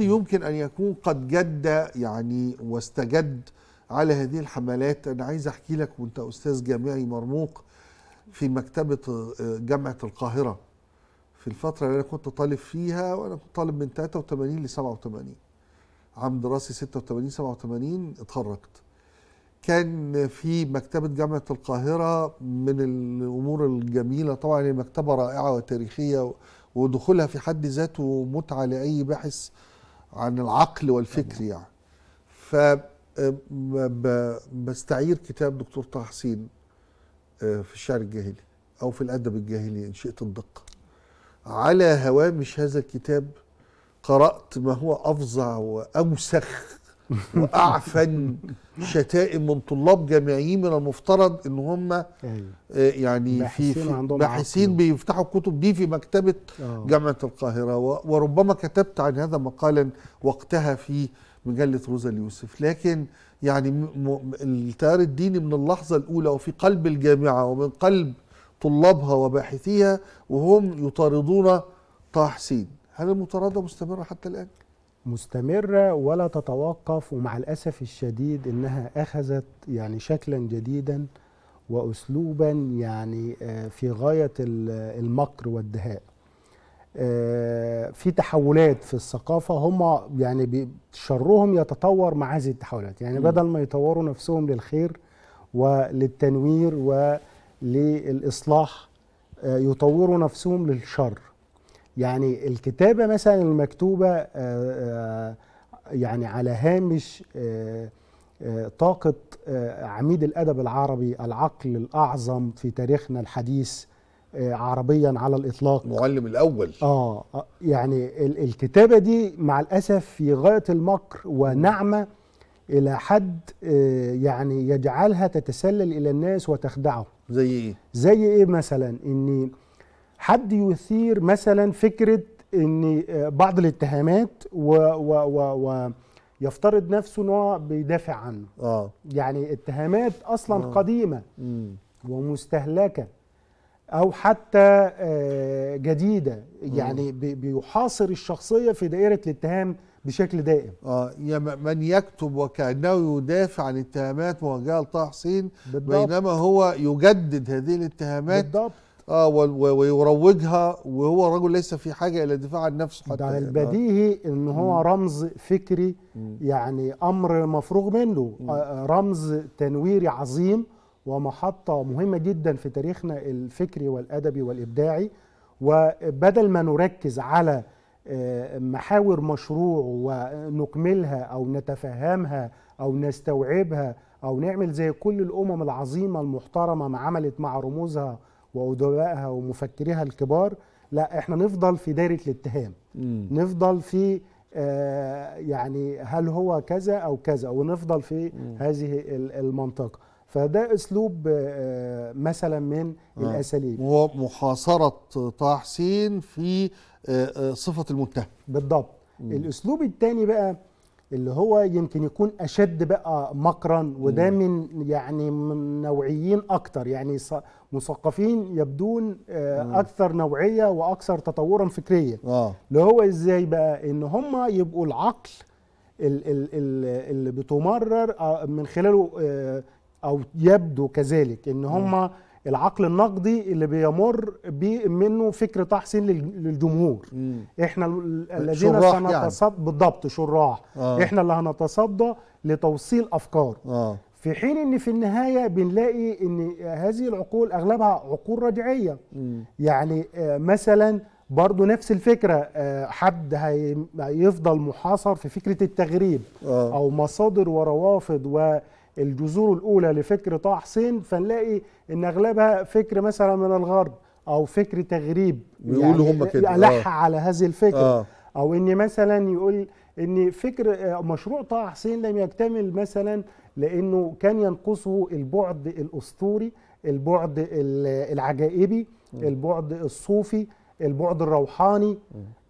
يمكن أن يكون قد جد يعني واستجد على هذه الحملات أنا عايز أحكي لك وأنت أستاذ جامعي مرموق في مكتبة آه، جامعة القاهرة في الفترة اللي أنا كنت طالب فيها وأنا كنت طالب من 83 ل 87 عام دراسي 86 87 اتخرجت كان في مكتبة جامعة القاهرة من الأمور الجميلة طبعا هي مكتبة رائعة وتاريخية ودخولها في حد ذاته متعة لأي باحث عن العقل والفكر يعني ف آه، بستعير كتاب دكتور طه حسين آه، في الشعر الجاهلي او في الادب الجاهلي ان شئت الدقه على هوامش هذا الكتاب قرات ما هو افظع واوسخ واعفن شتائم من طلاب جامعيين من المفترض ان هم أيوة. آه، يعني في باحثين بيفتحوا الكتب دي في مكتبه آه. جامعه القاهره وربما كتبت عن هذا مقالا وقتها في مجله روزا اليوسف لكن يعني التيار الديني من اللحظه الاولى وفي قلب الجامعه ومن قلب طلابها وباحثيها وهم يطاردون طه حسين هل المطارده مستمره حتى الان؟ مستمرة ولا تتوقف ومع الأسف الشديد إنها أخذت يعني شكلا جديدا وأسلوبا يعني آه، في غاية المكر والدهاء آه، في تحولات في الثقافة هم يعني شرهم يتطور مع هذه التحولات يعني بدل ما يطوروا نفسهم للخير وللتنوير وللإصلاح آه، يطوروا نفسهم للشر يعني الكتابة مثلا المكتوبة آه، آه، يعني على هامش آه، طاقة عميد الأدب العربي العقل الأعظم في تاريخنا الحديث عربيا على الإطلاق المعلم الأول آه يعني الكتابة دي مع الأسف في غاية المكر ونعمة إلى حد يعني يجعلها تتسلل إلى الناس وتخدعه زي إيه؟ زي إيه مثلا إني حد يثير مثلا فكره ان آه، بعض الاتهامات و, و, و, و يفترض نفسه ان هو بيدافع عنه اه يعني اتهامات اصلا آه. قديمه مم. ومستهلكه او حتى آه، جديده يعني بيحاصر الشخصيه في دائره الاتهام بشكل دائم اه من يكتب وكانه يدافع عن اتهامات موجهه لطه حسين بينما هو يجدد هذه الاتهامات بالضبط اه ويروجها وهو رجل ليس في حاجه الى الدفاع عن نفسه حتى ده البديهي آه. ان هو رمز فكري مم. يعني امر مفروغ منه مم. آه، آه، رمز تنويري عظيم ومحطه مهمه جدا في تاريخنا الفكري والادبي والابداعي وبدل ما نركز على آه، محاور مشروع ونكملها او نتفهمها او نستوعبها او نعمل زي كل الامم العظيمه المحترمه ما عملت مع رموزها وادبائها ومفكريها الكبار لا احنا نفضل في دايره الاتهام نفضل في آه يعني هل هو كذا او كذا ونفضل في مم. هذه المنطقه فده اسلوب آه مثلا من آه. الاساليب هو محاصره طه حسين في آه، آه، صفه المتهم بالضبط مم. الاسلوب الثاني بقى اللي هو يمكن يكون اشد بقى مكرا وده من يعني من نوعيين اكتر يعني مثقفين يبدون آه، اكثر نوعيه واكثر تطورا فكريا آه. اللي هو ازاي بقى ان هم يبقوا العقل اللي بتمرر آه، من خلاله او يبدو كذلك ان هم العقل النقدي اللي بيمر بيه منه فكر تحصين للجمهور مم. احنا الذين سنتصدى يعني. بالضبط شراح آه. احنا اللي هنتصدى لتوصيل افكار آه. في حين ان في النهايه بنلاقي ان هذه العقول اغلبها عقول رجعيه مم. يعني آه، مثلا برضه نفس الفكره آه، حد هيفضل محاصر في فكره التغريب آه. او مصادر وروافد و الجذور الاولى لفكر طه حسين فنلاقي ان اغلبها فكر مثلا من الغرب او فكر تغريب بيقولوا يعني هم كده الح آه. على هذه الفكره آه. او ان مثلا يقول ان فكر آه، مشروع طه حسين لم يكتمل مثلا لانه كان ينقصه البعد الاسطوري البعد العجائبي البعد الصوفي البعد الروحاني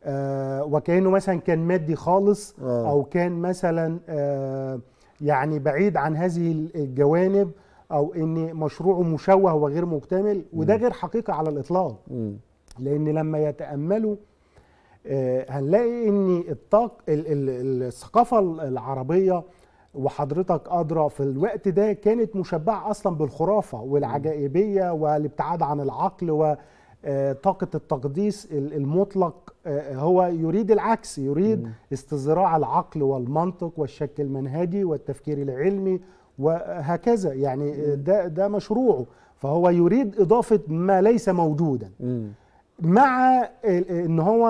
آه وكانه مثلا كان مادي خالص آه. او كان مثلا آه يعني بعيد عن هذه الجوانب او ان مشروعه مشوه وغير مكتمل وده غير حقيقه على الاطلاق لان لما يتاملوا آه، هنلاقي ان الطاق الثقافه العربيه وحضرتك ادرى في الوقت ده كانت مشبعه اصلا بالخرافه والعجائبيه والابتعاد عن العقل و آه، طاقة التقديس المطلق آه، هو يريد العكس يريد استزراع العقل والمنطق والشك المنهجي والتفكير العلمي وهكذا يعني آه، ده ده مشروعه فهو يريد إضافة ما ليس موجودا مع ان هو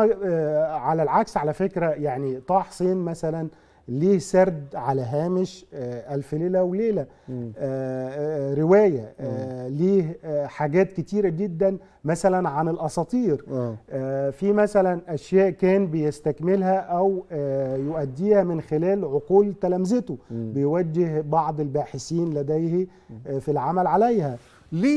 على العكس على فكرة يعني طه حسين مثلا ليه سرد على هامش آه، ألف ليلة وليلة آه،, آه رواية آه ليه آه، حاجات كتيرة جدا مثلا عن الأساطير آه في مثلا أشياء كان بيستكملها أو يؤديها من خلال عقول تلامذته بيوجه بعض الباحثين لديه في العمل عليها ليه